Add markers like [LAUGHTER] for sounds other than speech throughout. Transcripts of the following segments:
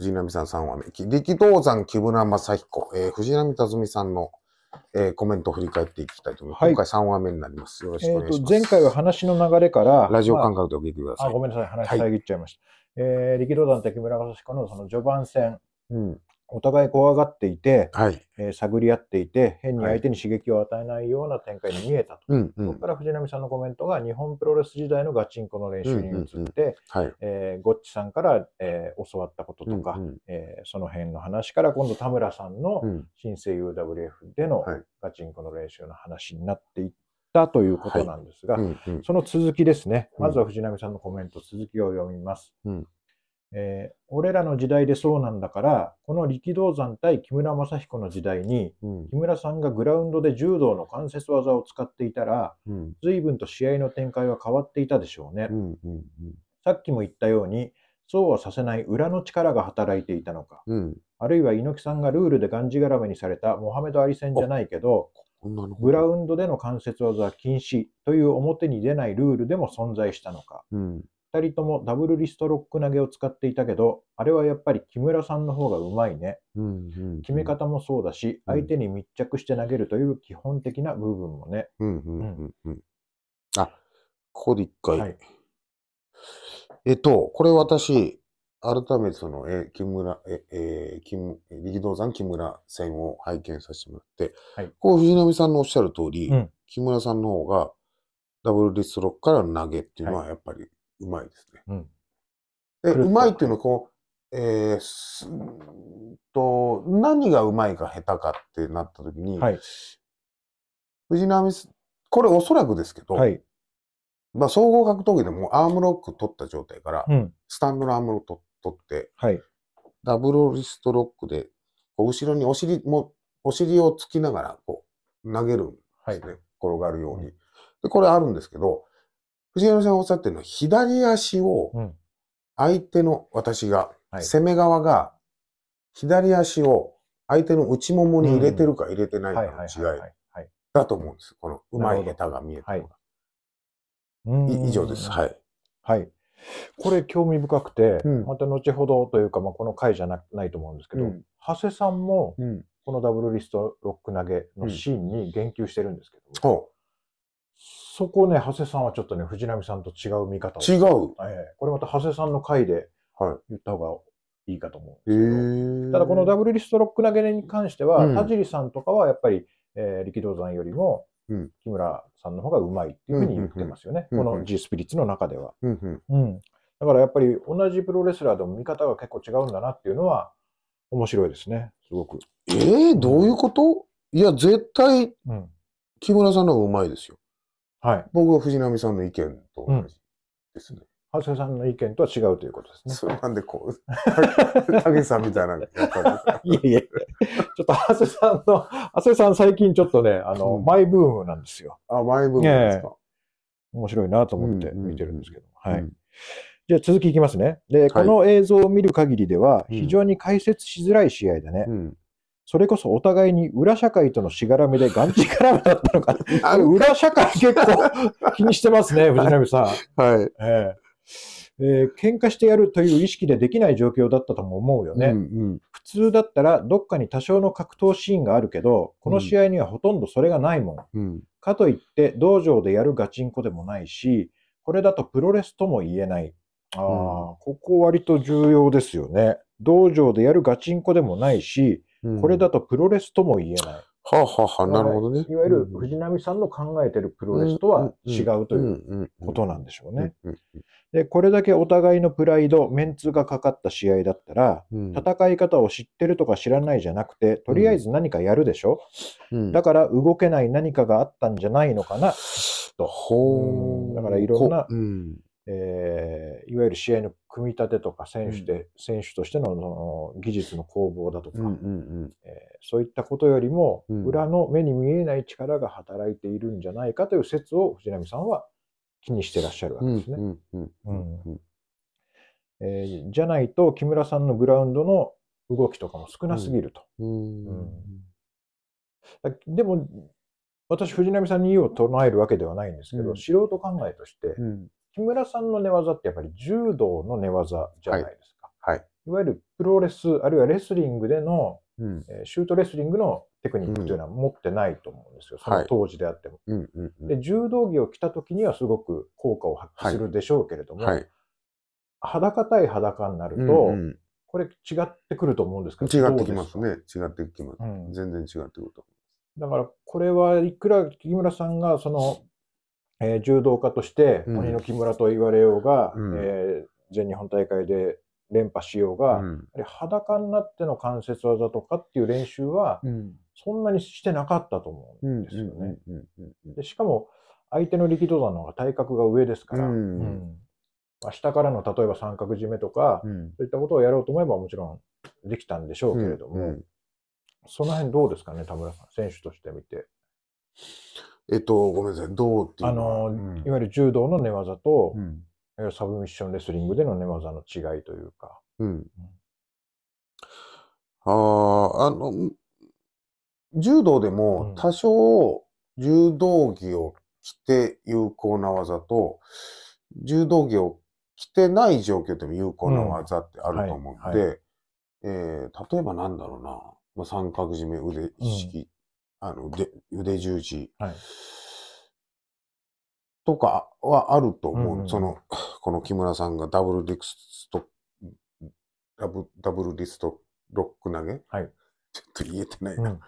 藤波さん3話目。力道山、木村正彦。えー、藤波辰巳さんの、えー、コメントを振り返っていきたいと思います。はい、今回3話目になります。よろしくお願いします。前回は話の流れから。ラジオ感覚でお聞きください。まあ、あごめんなさい。話遮っちゃいました。はい、えー、力道山と木村正彦のその序盤戦。うん、お互い怖がっていて、はい、えー、探り合っていて、変に相手に刺激を与えないような展開に見えたと。はい、そこから藤波さんのコメントが、日本プロレス時代のガチンコの練習に移って、ゴッチさんから、えー、教わったこととか、うんうん、えー、その辺の話から、今度田村さんの新生 UWF でのガチンコの練習の話になっていったということなんですが、はいうんうん、その続きですね。まずは藤波さんのコメント、続きを読みます。うんえー、俺らの時代でそうなんだから、この力道山対木村正彦の時代に、うん、木村さんがグラウンドで柔道の関節技を使っていたら、うん、随分と試合の展開は変わっていたでしょうね。うんうんうん、さっきも言ったように、そうはさせない裏の力が働いていたのか、うん、あるいは猪木さんがルールでがんじがらめにされたモハメド・アリ戦じゃないけど、グラウンドでの関節技禁止という表に出ないルールでも存在したのか、うん、2人ともダブルリストロック投げを使っていたけど、あれはやっぱり木村さんの方がうまいね。決め方もそうだし、相手に密着して投げるという基本的な部分もね。うんうんうんうん、あ、ここで一回、はい。えっと、これ私、改めてその、え、木村、え、え金、力道山木村戦を拝見させてもらって、はい、こう藤波さんのおっしゃる通り、うん、木村さんの方が、ダブルリストロックから投げっていうのはやっぱり、はいうまいですね。うん、で、うまいっていうのはこう、えー、すと、何がうまいか下手かってなった時に、はい、藤波、これおそらくですけど、はい、まあ総合格闘技でもアームロック取った状態から、うん、スタンドのアームロック取って、はい、ダブルリストロックで、こう後ろにお尻も、お尻をつきながら、こう、投げるんですね。転がるように。で、これあるんですけど、藤原さんがおっしゃってるのは、左足を、相手の、私が、攻め側が、左足を相手の内ももに入れてるか入れてないかの違いだと思うんです。この、うまい下手が見えるのが。はい、以上です。はい。はい。これ興味深くて、うん、また後ほどというか、まあ、この回じゃなないと思うんですけど、うん、長谷さんも、このダブルリストロック投げのシーンに言及してるんですけど、うそこね、長谷さんはちょっとね、藤波さんと違う見方を違う、えー、これまた長谷さんの回で言った方がいいかと思うんですけど、ただこのダブルリストロック投げに関しては、うん、田尻さんとかはやっぱり、えー、力道山よりも、木村さんの方がうまいっていうふうに言ってますよね、うんうんうん、この G スピリッツの中では、うんうんうん、だからやっぱり同じプロレスラーでも見方が結構違うんだなっていうのは面白いですね、すごく。えー、どういうこと、うん、いや、絶対、木村さんの方がうまいですよ。はい。僕は藤波さんの意見と同じですね。長谷さんの意見とは違うということですね。そう、なんでこう、[LAUGHS] たけさんみたいな。いえいえ。ちょっと長谷さんの、長谷さん最近ちょっとね、あの、うん、マイブームなんですよ。あ、マイブームですか。ね、面白いなと思って見てるんですけど。うんうん、はい。じゃあ続きいきますね。で、この映像を見る限りでは、非常に解説しづらい試合だね。うん、それこそお互いに裏社会とのしがらみでがんじがらめだったのかな。裏社会結構 [LAUGHS] 気にしてますね、藤波さん。はい。えー、えー、喧嘩してやるという意識でできない状況だったとも思うよね、うんうん、普通だったらどっかに多少の格闘シーンがあるけど、この試合にはほとんどそれがないもん。うん、かといって道場でやるガチンコでもないし、これだとプロレスとも言えない。ああ、うん、ここ割と重要ですよね。道場でやるガチンコでもないし、これだとプロレスとも言えない。はあ、ははあ、なるほどね。いわゆる藤波さんの考えてるプロレスとは違うということなんでしょうね。で、これだけお互いのプライド、メンツがかかった試合だったら、戦い方を知ってるとか知らないじゃなくて、とりあえず何かやるでしょ、だから動けない何かがあったんじゃないのかな、と。うだからいろんな、えー、いわゆる試合の組み立てとか選手で、うん、選手としてのその技術の攻防だとか、うんうんうんえー、そういったことよりも、裏の目に見えない力が働いているんじゃないかという説を藤波さんは気にしてらっしゃるわけですね。じゃないと木村さんのグラウンドの動きとかも少なすぎると。でも私藤波さんに異を唱えるわけではないんですけど、素人考えとして、木村さんの寝技ってやっぱり柔道の寝技じゃないですか。はい。はい、いわゆるプロレス、あるいはレスリングでの、うん、えー、シュートレスリングのテクニックというのは持ってないと思うんですよ。うん、その当時であっても。で柔道着を着たときにはすごく効果を発揮するでしょうけれども、はいはい、裸対裸になると、うんうん、これ違ってくると思うんですけど違ってきますね。違ってきます。うん、全然違ってくると思います。だからこれはいくら木村さんがそのえー、柔道家として、鬼の木村と言われようが、うん、えー、全日本大会で連覇しようが、うん、裸になっての関節技とかっていう練習は、そんなにしてなかったと思うんですよね。でしかも、相手の力道山の方が体格が上ですから、うんうんまあ、下からの例えば三角締めとか、うん、そういったことをやろうと思えばもちろんできたんでしょうけれども、うんうん、その辺どうですかね、田村さん、選手として見て。えっと、ごめんなさい、どうっていうあの、いわゆる柔道の寝技と、うん、サブミッションレスリングでの寝技の違いというか。うん。ああ、あの、柔道でも多少柔道着を着て有効な技と、柔道着を着てない状況でも有効な技ってあると思って、うんで。え例えばなんだろうな、まあ、三角締め腕意識あの腕腕十字とかはあると思う、うんうん、その [LAUGHS] この木村さんがダブルリストダブダブルリストロック投げ、はい、ちょっと言えてないな、うん、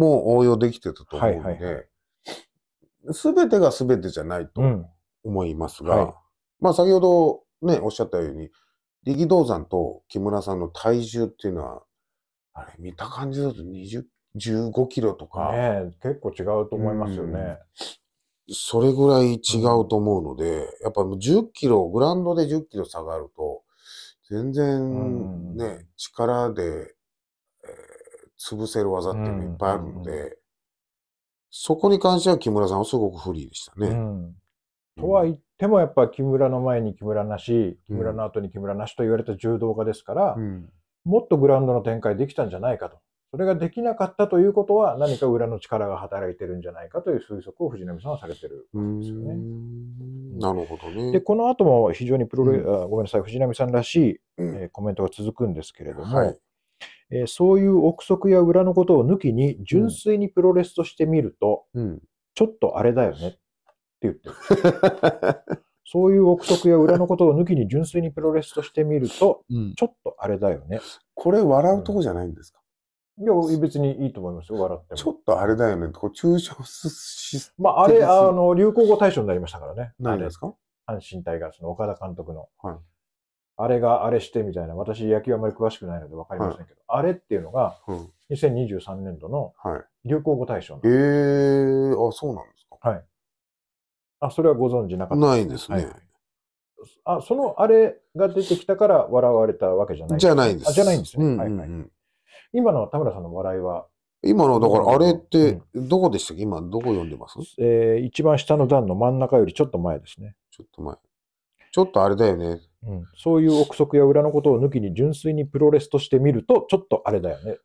もう応用できてたと思うんで、はいはい、全てが全てじゃないと思いますが、うんはい、まあ先ほどねおっしゃったように力道山と木村さんの体重っていうのはあれ見た感じだと20 15キロとか。ね結構違うと思いますよね。それぐらい違うと思うので、やっぱ10キロ、グラウンドで10キロ下がると、全然ね、力で、えー、潰せる技っていうのいっぱいあるので、そこに関しては木村さんはすごくフリーでしたね。とは言っても、やっぱ木村の前に木村なし、木村の後に木村なしと言われた柔道家ですから、もっとグラウンドの展開できたんじゃないかと。それができなかったということは、何か裏の力が働いてるんじゃないかという推測を藤波さんはされてるんですよね。なるほどね。で、この後も非常にプロレ、うん、ごめんなさい、藤波さんらしい、えー、コメントが続くんですけれども、はい、えー、そういう憶測や裏のことを抜きに、純粋にプロレスとしてみると、うん、ちょっとあれだよねって言ってる。[LAUGHS] そういう憶測や裏のことを抜きに純粋にプロレスとしてみると、ちょっとあれだよね。これ笑うとこじゃないんですか、いや、別にいいと思いますよ、笑っても。ちょっとあれだよね、こう、抽象し、まあ、あれ、あの、流行語大賞になりましたからね。何ですか阪神タイガースの岡田監督の。はい。あれがあれしてみたいな、私野球あまり詳しくないのでわかりませんけど、はい、あれっていうのが、2023年度の流行語大賞、はい、ええー、あ、そうなんですかはい。あ、それはご存知なかったないですね。はいあ、そのあれが出てきたから笑われたわけじゃない。じゃないです。あじゃないんですね。はいはい。今の田村さんの笑いは今の、だからあれって、どこでしたっけ、今、どこ読んでますえー、一番下の段の真ん中よりちょっと前ですね。ちょっと前。ちょっとあれだよね。うん、そういう憶測や裏のことを抜きに純粋にプロレスとして見ると、ちょっとあれだよね。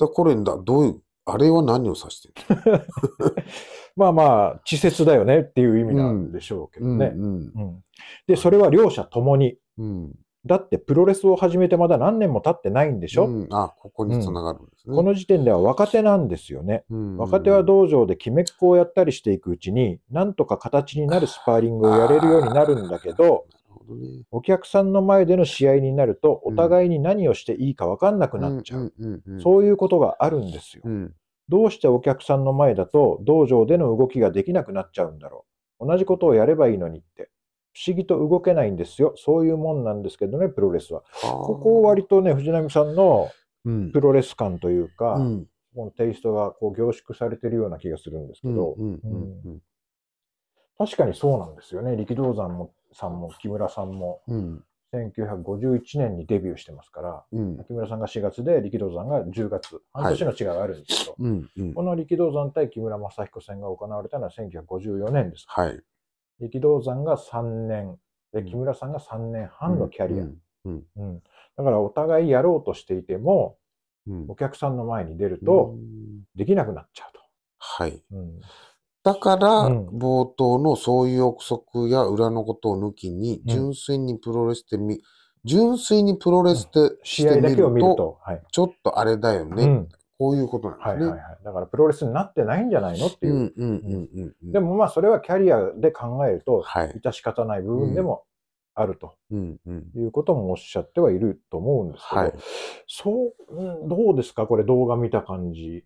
だこれだ、どういう、あれは何を指してる [LAUGHS] まあまあ、稚拙だよねっていう意味なんでしょうけどね。うんうんうん、で、それは両者ともに、うん、だってプロレスを始めてまだ何年も経ってないんでしょ、うん、あここにつながるんですね、うん、この時点では若手なんですよね、うんうんうん、若手は道場で決めっこをやったりしていくうちに、なんとか形になるスパーリングをやれるようになるんだけど、お客さんの前での試合になると、お互いに何をしていいか分かんなくなっちゃう,、うん。そういうことがあるんですよ、うん。どうしてお客さんの前だと道場での動きができなくなっちゃうんだろう。同じことをやればいいのにって。不思議と動けないんですよ。そういうもんなんですけどね、プロレスは。ここを割とね、藤波さんのプロレス感というか、うん、このテイストがこう凝縮されてるような気がするんですけど、確かにそうなんですよね。力道山もさんも木村さんも、うん、1951年にデビューしてますから、うん、木村さんが4月で力道山が10月、半年の違いがあるんですけど、この力道山対木村正彦戦が行われたのは1954年です。はい力道山が3年、で、木村さんが3年半のキャリア。うんだからお互いやろうとしていても、お客さんの前に出ると、できなくなっちゃうと。はい。うんだから、冒頭のそういう憶測や裏のことを抜きに、純粋にプロレスで見、純粋にプロレスで試合だけを見ると、ちょっとあれだよね。こういうことなんですね、はいはいはい。だからプロレスになってないんじゃないのっていう。でもまあそれはキャリアで考えると、致し方ない部分でもあると、いうこともおっしゃってはいると思うんですけど、はい、そう、どうですかこれ動画見た感じ、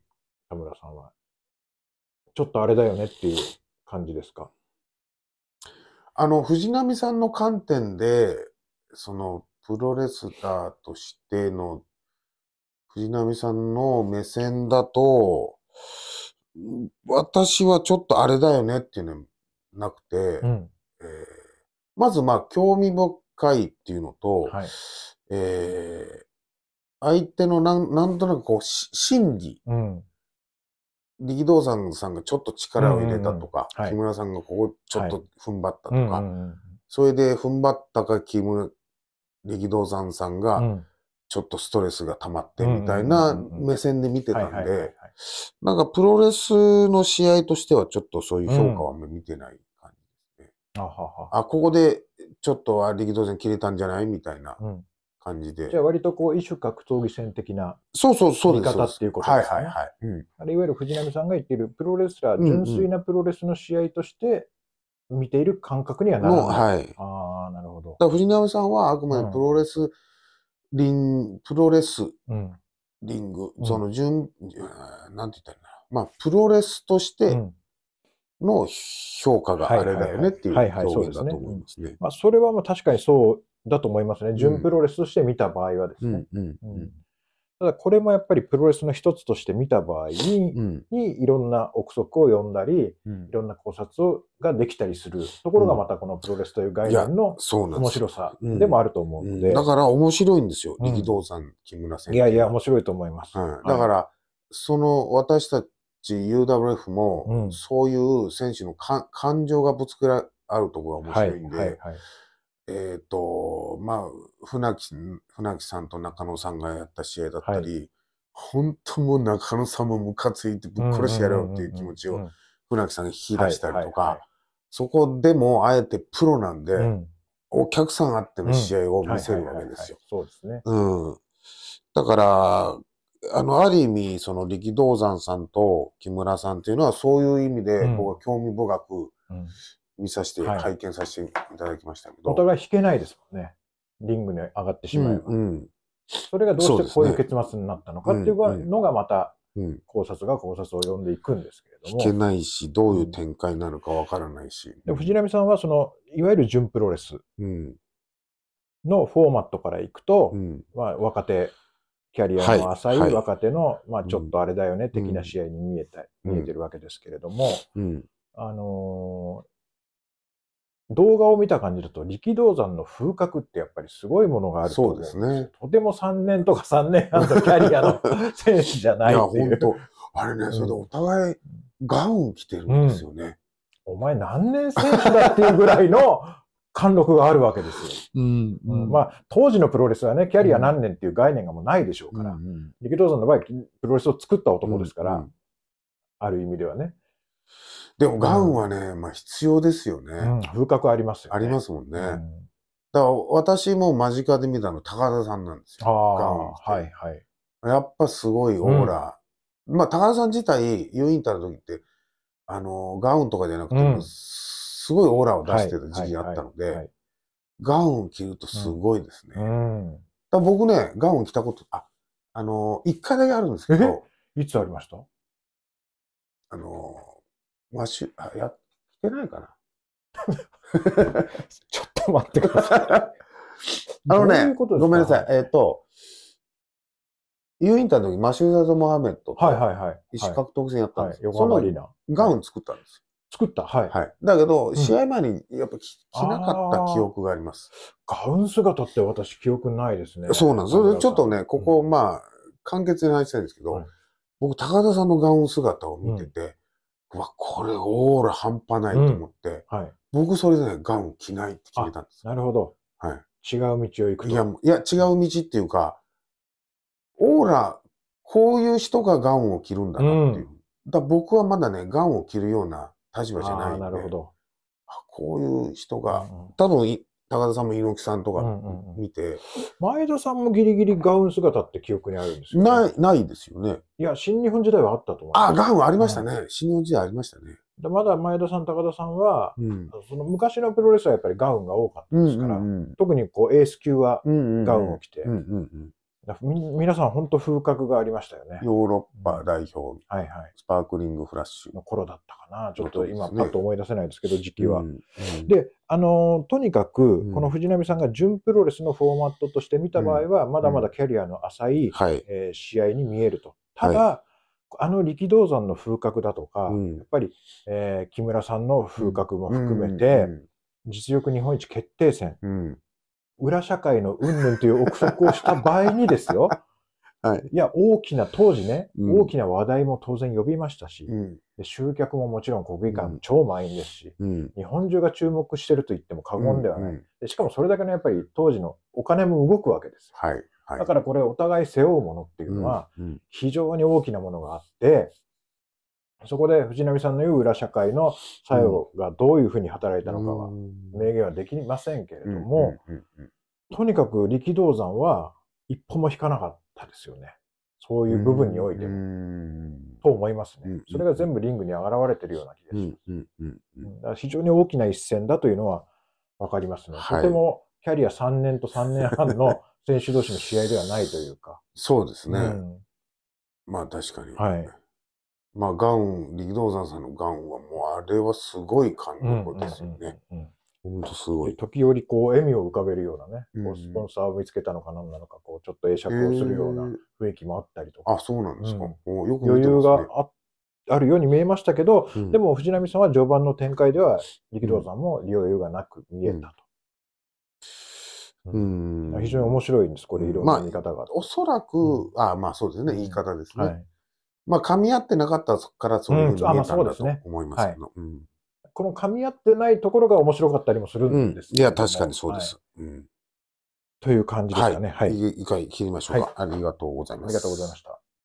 田村さんは。ちょっとあれだよねっていう感じですかあの、藤波さんの観点で、その、プロレスラーとしての藤波さんの目線だと、私はちょっとあれだよねっていうのはなくて、うんえー、まずまあ興味深いっていうのと、はい、えー、相手のなんなんとなくこう心理、うん、力道山さんがちょっと力を入れたとか、うんうんうん木村さんがここちょっと踏ん張ったとか、はいそれで踏ん張ったか木村力道山さんが、うんちょっとストレスが溜まってみたいな目線で見てたんで、なんかプロレスの試合としてはちょっとそういう評価は見てない感じですね。うん、あははあ、ここでちょっと力道戦切れたんじゃないみたいな感じで、うん、じゃあ割とこう、異種格闘技戦的なそうそうそう見方っていうことですね。はいはいはい。うん、あれいわゆる藤波さんが言っているプロレスラー、純粋なプロレスの試合として、見ている感覚にはならない。はい。ああ、なるほど。だ藤波さんはあくまでプロレス、リン、プロレスリング、うん、その順、なんて言ったらいいんだろう。まあ、プロレスとしての評価があれだよねっていう表現だと思いますね。まあ、それはまあ確かにそうだと思いますね。準プロレスとして見た場合はですね。うんうんうんただこれもやっぱりプロレスの一つとして見た場合に、うん、にいろんな憶測を呼んだり、うん、いろんな考察をができたりするところがまたこのプロレスという概念の面白さでもあると思うので。うん、だから面白いんですよ、力道山、木村選手。いやいや、面白いと思います。だから、その私たち UWF も、そういう選手の感情がぶつけられるところが面白いんで、はいはいはいえっ、ー、と、まあ、船木、船木さんと中野さんがやった試合だったり、はい、本当もう中野さんもムカついてぶっ殺してやろうっていう気持ちを船木さんが引き出したりとか、はいはいはい、そこでもあえてプロなんで、うん、お客さんあっての試合を見せるわけですよ。そうですね。うん。だから、あの、ある意味、その力道山さんと木村さんっていうのはそういう意味で僕は興味深く、うん見させて、拝見させていただきましたけど。お互い引けないですもんね。リングに上がってしまえば。うん、うん、それがどうしてこういう結末になったのかっていうのがまた、考察が考察を呼んでいくんですけれども。引けないし、どういう展開なのかわからないし。で藤波さんは、その、いわゆる準プロレスのフォーマットからいくと、うん、まあ、若手、キャリアの浅い若手の、はいはい、まあ、ちょっとあれだよね、的な試合に見えた、見えてるわけですけれども、あのー動画を見た感じだと、力道山の風格ってやっぱりすごいものがあるそうですね。とても3年とか3年半のキャリアの [LAUGHS] 選手じゃないっていう。いや、本当あれね、うん、それでお互いガウン着てるんですよね。うん、お前何年選手だっていうぐらいの [LAUGHS] 貫禄があるわけですよ。うんうん、まあ、当時のプロレスはね、キャリア何年っていう概念がもうないでしょうから、うんうん、力道山の場合、プロレスを作った男ですから、うんうん、ある意味ではね。でもガウンはね、うん、まあ必要ですよね。うん、風格ありますよね。ありますもんね。うん、だから私も間近で見たの高田さんなんですよ。ガウン。はいはい。やっぱすごいオーラ。まあ高田さん自体、ユーインターの時って、あの、ガウンとかじゃなくても、すごいオーラを出してる時期があったので、ガウン着るとすごいですね。だ僕ね、ガウン着たこと、あ、あの、一回だけあるんですけど。いつありましたあの、マシュ、あ、や、来てないかな。[LAUGHS] ちょっと待ってください。[LAUGHS] あのね、ううごめんなさい。えっ、ー、と、ユーインターの時、マシューザーズ・モハメット。はいはいはい。石獲得戦やったんですよ。はいはい、そのガウン作ったんですよ。作ったはい。はい。だけど、試合前にやっぱ着、うなかった記憶があります。ガウン姿って私記憶ないですね。そうなんです。それちょっとね、ここ、まあ、簡潔に話したいんですけど、うん、僕、高田さんのガウン姿を見てて、うわ、これオーラ半端ないと思って、うん、はい、僕それでガンを着ないって決めたんです。なるほど。はい。違う道を行くと。いや、いや違う道っていうか、オーラ、こういう人がガンを着るんだなっていう。うん、だ僕はまだね、ガンを着るような立場じゃないんで。なるほど。こういう人が、多分、高田さんも猪木さんとか見て、うんうん、前田さんもギリギリガウン姿って記憶にあるんですよ、ね、ない、ないですよね。いや、新日本時代はあったと思う。あ、ガウンありましたね、うん。新日本時代ありましたね。でまだ前田さん、高田さんは、うん、その昔のプロレスはやっぱりガウンが多かったですから、うんうんうん、特にこうエース級はガウンを着て、うんうんうん、皆さん本当風格がありましたよね。ヨーロッパ代表、はいはい、スパークリングフラッシュ。の頃だったかな。ちょっと今、ね、と思い出せないですけど、時期は。うんうん、で、あのとにかく、この藤波さんが準プロレスのフォーマットとして見た場合は、まだまだキャリアの浅い、え試合に見えると。ただ、はいあの力道山の風格だとか、うん、やっぱり、えー、木村さんの風格も含めて、うんうんうん、実力日本一決定戦、うん、裏社会のうんぬんという憶測をした場合にですよ。[LAUGHS] はい。いや、大きな、当時ね、うん、大きな話題も当然呼びましたし、うん、で集客ももちろん国技館も超満員ですし、うん、日本中が注目してると言っても過言ではない、うんで。しかもそれだけのやっぱり当時のお金も動くわけです。はい。はい、だからこれお互い背負うものっていうのは、非常に大きなものがあって、そこで藤波さんの言う裏社会の作用がどういうふうに働いたのかは明言はできませんけれども、とにかく力道山は一歩も引かなかったですよね。そういう部分においても。と思いますね。それが全部リングに現れてるような気がします。非常に大きな一戦だというのはわかりますね。とてもキャリア3年と3年半の選手同士の試合ではないというか。そうですね。まあ確かに。はい。まあ、ガン、力道山さんのガンは、もうあれはすごい感動ですよね。本当すごい。時折、こう、笑みを浮かべるようなね、うんうスポンサーを見つけたのかんなのか、こう、ちょっと会釈をするような雰囲気もあったりとか。えー、あ、そうなんですか。うん、よく、ね、余裕がああるように見えましたけど、うん、でも藤波さんは序盤の展開では力道山も余裕がなく見えたと。うん、うん、非常に面白いんです、これ、いろんな言い方が、まあ。おそらく、あまあそうですね、言い方ですね。はいまあ、噛み合ってなかったからそういうふうに見えたんだと思いますけど。この噛み合ってないところが面白かったりもするんですいや、確かにそうです。うんという感じですかね。はい。一回切りましょうか、ありがとうございます。ありがとうございました。